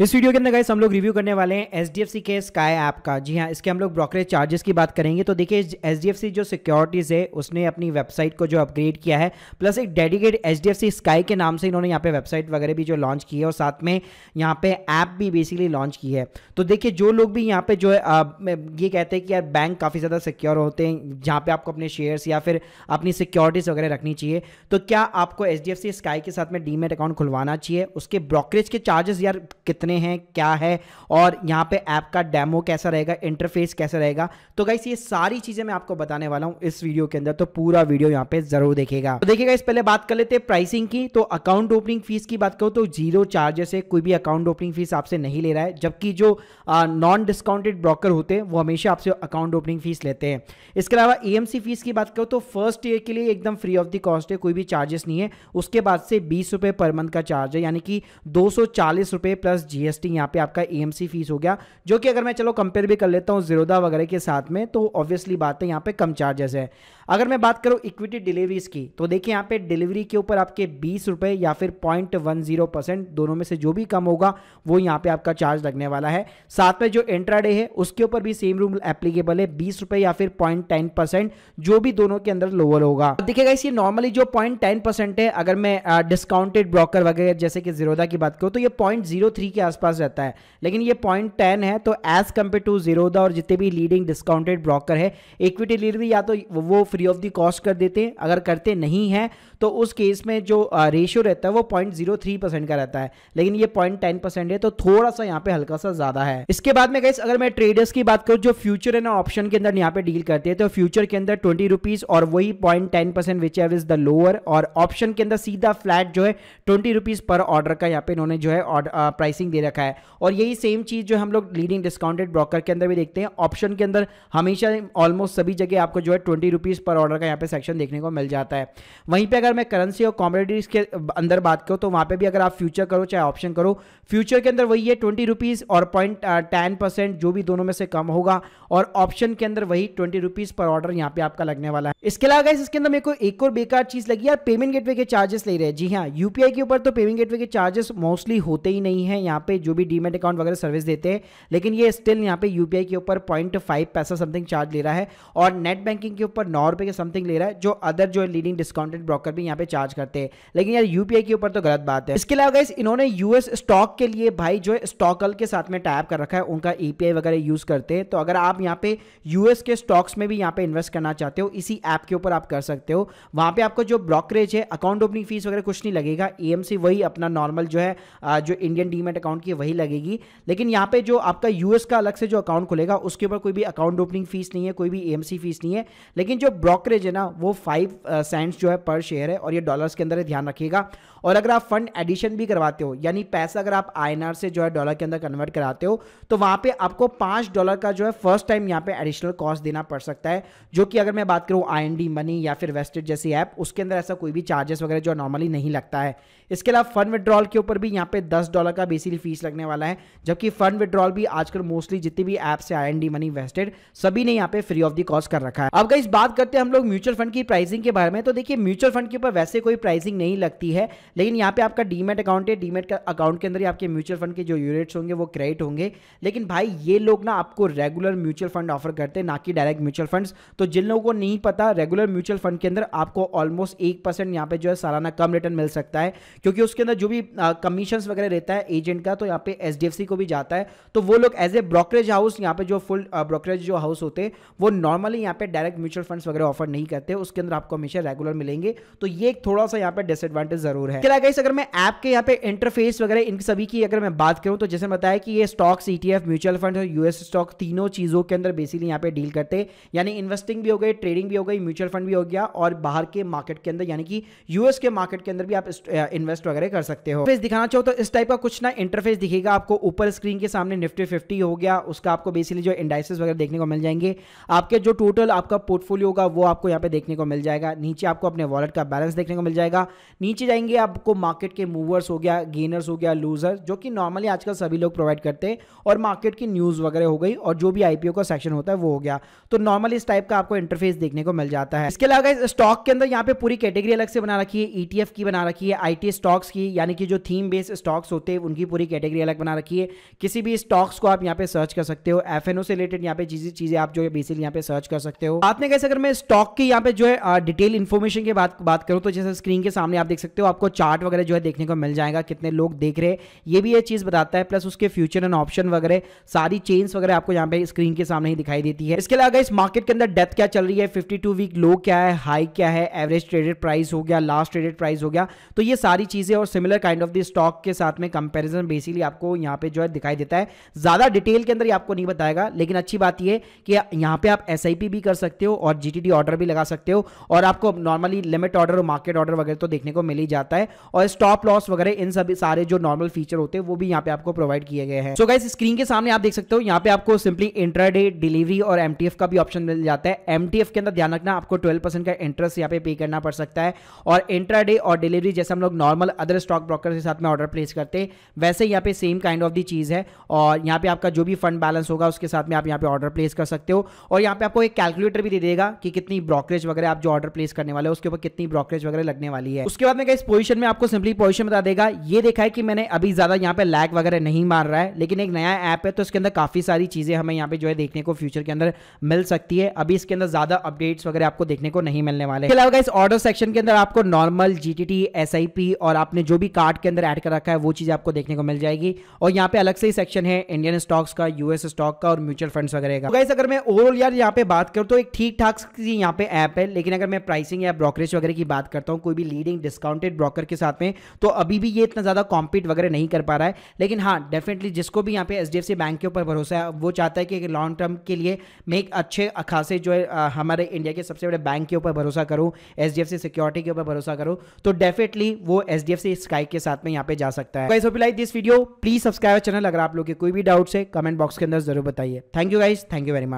इस वीडियो के अंदर गाइस हम लोग रिव्यू करने वाले हैं एच डी एफ सी के स्काई ऐप का जी हाँ इसके हम लोग ब्रोकरेज चार्जेस की बात करेंगे तो देखिए एच डी एफ सी जो सिक्योरिटीज़ है उसने अपनी वेबसाइट को जो अपग्रेड किया है प्लस एक dedicate H D F C Sky के नाम से इन्होंने यहाँ पे वेबसाइट वगैरह भी जो लॉन्च की है और साथ में यहाँ पे ऐप भी बेसिकली लॉन्च की है तो देखिए जो लोग भी यहाँ पे जो है ये कहते हैं कि यार बैंक काफ़ी ज़्यादा सिक्योर होते हैं जहाँ पे आपको अपने शेयर्स या फिर अपनी सिक्योरिटीज़ वगैरह रखनी चाहिए तो क्या आपको H D F C Sky के साथ में डीमेट अकाउंट खुलवाना चाहिए उसके ब्रोकरेज के चार्जेस यार कितने कितने हैं क्या है और यहाँ पे ऐप का डेमो कैसा रहेगा इंटरफेस कैसा रहेगा तो गाइस ये सारी चीज़ें मैं आपको बताने वाला हूँ इस वीडियो के अंदर तो पूरा वीडियो यहाँ पे जरूर देखेगा तो देखिएगा इस पहले बात कर लेते हैं प्राइसिंग की तो अकाउंट ओपनिंग फीस की बात करो तो जीरो चार्जेस है कोई भी अकाउंट ओपनिंग फीस आपसे नहीं ले रहा है जबकि जो नॉन डिस्काउंटेड ब्रोकर होते हैं वो हमेशा आपसे अकाउंट ओपनिंग फीस लेते हैं इसके अलावा ए फीस की बात करो तो फर्स्ट ईयर के लिए एकदम फ्री ऑफ द कॉस्ट है कोई भी चार्जेस नहीं है उसके बाद से बीस पर मंथ का चार्ज है यानी कि दो सौ चालीस रुपए प्लस जीएसटी यहाँ पे आपका एएमसी फीस हो गया जो कि अगर मैं चलो कंपेयर भी कर लेता हूँ जीरोदा वगैरह के साथ में तो ऑब्वियसली बात है यहाँ पे कम चार्जेस है अगर मैं बात करूँ इक्विटी डिलीवरीज की तो देखिए यहाँ पे डिलीवरी के ऊपर आपके बीस रुपये या फिर पॉइंट वन जीरो परसेंट दोनों में से जो भी कम होगा वो यहाँ पे आपका चार्ज लगने वाला है साथ में जो इंट्राडे है उसके ऊपर भी सेम रूल एप्लीकेबल है बीस रुपये या फिर पॉइंट टेन परसेंट जो भी दोनों के अंदर लोअर होगा देखिएगा इस नॉर्मली जो पॉइंट टेन परसेंट है अगर मैं डिस्काउंटेड ब्रोकर वगैरह जैसे कि जीरोदा की बात करूँ तो ये पॉइंट जीरो थ्री के आसपास रहता है लेकिन ये पॉइंट टेन है तो एज कम्पेयर टू जीरो और जितने भी लीडिंग डिस्काउंटेड ब्रोकर है इक्विटी लीड भी या तो वो फ्री ऑफ दी कॉस्ट कर देते हैं अगर करते नहीं है तो उस केस में जो रेशियो रहता है वो पॉइंट जीरो थ्री परसेंट का रहता है लेकिन ये पॉइंट टेन परसेंट है तो थोड़ा सा यहाँ पे हल्का सा ज्यादा है इसके बाद में गैस अगर मैं ट्रेडर्स की बात करूँ जो फ्यूचर एंड ऑप्शन के अंदर यहाँ पे डील करते हैं तो फ्यूचर के अंदर ट्वेंटी रुपीज और वही point ten percent which ever is the lower और ऑप्शन के अंदर सीधा फ्लैट जो है ट्वेंटी रुपीज पर ऑर्डर का यहाँ पे इन्होंने जो है प्राइसिंग दे रखा है और यही सेम चीज़ जो हम लोग लीडिंग डिस्काउंटेड ब्रोकर के अंदर भी देखते हैं ऑप्शन के अंदर हमेशा ऑलमोस्ट सभी जगह आपको जो है ट्वेंटी रुपीज़ पर ऑर्डर का यहाँ पे सेक्शन देखने को मिल जाता है वहीं पर अगर मैं करेंसी और कॉमोडिटीज़ के अंदर बात करूँ तो वहाँ पर भी अगर आप फ्यूचर करो चाहे ऑप्शन करो फ्यूचर के अंदर वही है ट्वेंटी रुपीज़ और पॉइंट टेन परसेंट जो भी दोनों में से कम होगा और ऑप्शन के अंदर वही ट्वेंटी रुपीज़ पर ऑर्डर यहाँ पे आपका लगने वाला है इसके अलावा इसके अंदर मेरे को एक और बेकार चीज़ लगी है पेमेंट गेटवे के चार्जेस ले रहे हैं जी हाँ यूपीआई के ऊपर तो पेमेंट गेटवे के चार्जेस मोस्टली होते ही नहीं है यहाँ यहाँ पे जो भी डीमेट अकाउंट वगैरह सर्विस देते हैं लेकिन ये स्टिल यहाँ पे यू के ऊपर पॉइंट फाइव पैसा समथिंग चार्ज ले रहा है और नेट बैंकिंग के ऊपर नौ रुपये के समथिंग ले रहा है जो अदर जो लीडिंग डिस्काउंटेड ब्रोकर भी यहाँ पे चार्ज करते हैं लेकिन यार यूपीआई के ऊपर तो गलत बात है इसके अलावा इन्होंने यूएस स्टॉक के लिए भाई जो स्टॉकल के साथ में टाइप कर रखा है उनका ईपीआई e वगैरह यूज करते हैं तो अगर आप यहाँ पे यूएस के स्टॉक्स में भी यहाँ पे इन्वेस्ट करना चाहते हो इसी ऐप के ऊपर आप कर सकते हो वहां पे आपको जो ब्रोकरेज है अकाउंट ओपनिंग फीस वगैरह कुछ नहीं लगेगा एएमसी e वही अपना नॉर्मल जो है जो इंडियन डीमेट अकाउंट अकाउंट की वही लगेगी लेकिन यहाँ पे जो आपका यूएस का अलग से जो अकाउंट खुलेगा उसके ऊपर कोई भी अकाउंट ओपनिंग फीस नहीं है कोई भी एएमसी फीस नहीं है लेकिन जो ब्रोकरेज है ना वो फाइव सेंट्स uh, जो है पर शेयर है और ये डॉलर्स के अंदर ध्यान रखिएगा और अगर आप फंड एडिशन भी करवाते हो यानी पैसा अगर आप आई से जो है डॉलर के अंदर कन्वर्ट कराते हो तो वहाँ पर आपको पाँच डॉलर का जो है फर्स्ट टाइम यहाँ पे एडिशनल कॉस्ट देना पड़ सकता है जो कि अगर मैं बात करूँ आई मनी या फिर वेस्टेड जैसी ऐप उसके अंदर ऐसा कोई भी चार्जेस वगैरह जो नॉर्मली नहीं लगता है इसके अलावा फंड विड्रॉल के ऊपर भी यहाँ पे दस डॉलर का बेसिकली फीस लगने वाला है जबकि फंड विड्रॉल भी आजकल मोस्टली जितने भी ऐप्स से आई मनी इन्वेस्टेड सभी ने यहाँ पे फ्री ऑफ दी कॉस्ट कर रखा है अब गई बात करते हैं हम लोग म्यूचुअल फंड की प्राइसिंग के बारे में तो देखिए म्यूचुअल फंड के ऊपर वैसे कोई प्राइसिंग नहीं लगती है लेकिन यहाँ पे आपका डीमेट अकाउंट है डीमेट अकाउंट के अंदर ही आपके म्यूचुअल फंड के जो यूनिट्स होंगे वो क्रेडिट होंगे लेकिन भाई ये लोग ना आपको रेगुलर म्यूचुअल फंड ऑफर करते हैं ना कि डायरेक्ट म्यूचुअल फंड तो जिन लोगों को नहीं पता रेगुलर म्यूचुअल फंड के अंदर आपको ऑलमोस्ट एक परसेंट यहाँ पे जो है सालाना कम रिटर्न मिल सकता है क्योंकि उसके अंदर जो भी कमीशन वगैरह रहता है एजेंट का जाता तो यहाँ पे एच को भी जाता है तो वो लोग एज ए ब्रोकरेज हाउस यहाँ पे जो फुल ब्रोकरेज जो हाउस होते हैं वो नॉर्मली यहाँ पे डायरेक्ट म्यूचुअल फंड्स वगैरह ऑफर नहीं करते उसके अंदर आपको हमेशा रेगुलर मिलेंगे तो ये एक थोड़ा सा यहाँ पे डिसएडवांटेज जरूर है क्या अगर मैं ऐप के यहाँ पे इंटरफेस वगैरह इन सभी की अगर मैं बात करूँ तो जैसे बताया कि ये स्टॉक्स ई म्यूचुअल फंड और यूएस स्टॉक तीनों चीज़ों के अंदर बेसिकली यहाँ पे डील करते हैं यानी इन्वेस्टिंग भी हो गई ट्रेडिंग भी हो गई म्यूचुअल फंड भी हो गया और बाहर के मार्केट के अंदर यानी कि यूएस के मार्केट के अंदर भी आप इन्वेस्ट वगैरह कर सकते हो फिर दिखाना चाहो तो इस टाइप का कुछ ना इंटर इंटरफेस दिखेगा आपको ऊपर स्क्रीन के सामने निफ्टी फिफ्टी हो गया उसका आपको बेसिकली जो इंडाइसिस वगैरह देखने को मिल जाएंगे आपके जो टोटल आपका पोर्टफोलियो होगा वो आपको यहाँ पे देखने को मिल जाएगा नीचे आपको अपने वॉलेट का बैलेंस देखने को मिल जाएगा नीचे जाएंगे आपको मार्केट के मूवर्स हो गया गेनर्स हो गया लूजर्स जो कि नॉर्मली आजकल सभी लोग प्रोवाइड करते हैं और मार्केट की न्यूज़ वगैरह हो गई और जो भी आईपीओ का सेक्शन होता है वो हो गया तो नॉर्मल इस टाइप का आपको इंटरफेस देखने को मिल जाता है इसके अलावा स्टॉक के अंदर यहाँ पे पूरी कैटेगरी अलग से बना रखी है ईटीएफ e की बना रखी है आईटी स्टॉक्स की यानी कि जो थीम बेस्ड स्टॉक्स होते हैं उनकी पूरी पूरी कैटेगरी अलग बना रखी है किसी भी स्टॉक्स को आप यहाँ पे सर्च कर सकते हो एफ से रिलेटेड यहाँ पे चीजें आप जो है बेसिकली यहाँ पे सर्च कर सकते हो आपने कैसे अगर मैं स्टॉक की यहाँ पे जो है डिटेल इन्फॉर्मेशन की बात बात करूँ तो जैसे स्क्रीन के सामने आप देख सकते हो आपको चार्ट वगैरह जो है देखने को मिल जाएगा कितने लोग देख रहे हैं ये भी ये चीज़ बताता है प्लस उसके फ्यूचर एंड ऑप्शन वगैरह सारी चेन्स वगैरह आपको यहाँ पे स्क्रीन के सामने ही दिखाई देती है इसके अलावा इस मार्केट के अंदर डेथ क्या चल रही है फिफ्टी वीक लो क्या है हाई क्या है एवरेज ट्रेडेड प्राइस हो गया लास्ट ट्रेडेड प्राइस हो गया तो ये सारी चीज़ें और similar kind of the stock के साथ में कंपेरिजन बेसिकली आपको यहाँ पे जो है दिखाई देता है ज़्यादा डिटेल के अंदर आपको नहीं बताएगा लेकिन अच्छी बात यह कि यहाँ पे आप एस भी कर सकते हो और जी ऑर्डर भी लगा सकते हो और आपको नॉर्मली लिमिट ऑर्डर और मार्केट ऑर्डर वगैरह तो देखने को मिल ही जाता है और स्टॉप लॉस वगैरह इन सभी सारे जो नॉर्मल फीचर होते हैं वो भी यहाँ पे आपको प्रोवाइड किए गए हैं सो गाइस स्क्रीन के सामने आप देख सकते हो यहाँ पे आपको सिंपली इंट्राडे डिलीवरी और एमटीएफ का भी ऑप्शन मिल जाता है एम के अंदर ध्यान रखना आपको ट्वेल्व का इंटरेस्ट यहाँ पे पे करना पड़ सकता है और इंट्राडे और डिलीवरी जैसे हम लोग नॉर्मल अदर स्टॉक ब्रोकर के साथ में ऑर्डर प्लेस करते हैं वैसे से यहाँ पे सेम काइंड ऑफ दी चीज़ है और यहाँ पे आपका जो भी फंड बैलेंस होगा उसके साथ में आप यहाँ पे ऑर्डर प्लेस कर सकते हो और यहाँ पे आपको एक कैलकुलेटर भी दे देगा कि कितनी ब्रोकरेज वगैरह आप जो ऑर्डर प्लेस करने वाले हो उसके ऊपर कितनी ब्रोकरेज वगैरह लगने वाली है उसके बाद में इस पोजिशन में आपको सिंपली पोजिशन बता देगा ये देखा है कि मैंने अभी ज़्यादा यहाँ पे लैक वगैरह नहीं मार रहा है लेकिन एक नया ऐप है तो इसके अंदर काफ़ी सारी चीज़ें हमें यहाँ पे जो है देखने को फ्यूचर के अंदर मिल सकती है अभी इसके अंदर ज़्यादा अपडेट्स वगैरह आपको देखने को नहीं मिलने वाले इसके अलावा इस ऑर्डर सेक्शन के अंदर आपको नॉर्मल जी टी और आपने जो भी कार्ड के अंदर एड कर रखा है वो चीज़ आपको देखने को मिल मिल जाएगी और यहाँ पे अलग से ही सेक्शन है इंडियन स्टॉक्स का यूएस स्टॉक का और म्यूचुअल फंड्स वगैरह का गाइस अगर मैं ओवरऑल यार यहाँ पे बात करूँ तो एक ठीक ठाक सी यहाँ पे ऐप है लेकिन अगर मैं प्राइसिंग या ब्रोकरेज वगैरह की बात करता हूँ कोई भी लीडिंग डिस्काउंटेड ब्रोकर के साथ में तो अभी भी ये इतना ज़्यादा कॉम्पीट वगैरह नहीं कर पा रहा है लेकिन हाँ डेफिनेटली जिसको भी यहाँ पे एच बैंक के ऊपर भरोसा है वो चाहता है कि लॉन्ग टर्म के लिए मैं एक अच्छे खासे जो है हमारे इंडिया के सबसे बड़े बैंक के ऊपर भरोसा करूँ एच सिक्योरिटी के ऊपर भरोसा करूँ तो डेफिनेटली वो एच डी स्काई के साथ में यहाँ पे जा सकता है this video please subscribe channel अगर आप लोग के कोई भी डाउट्स है कमेंट बॉक्स के अंदर जरूर बताइए thank you guys thank you very much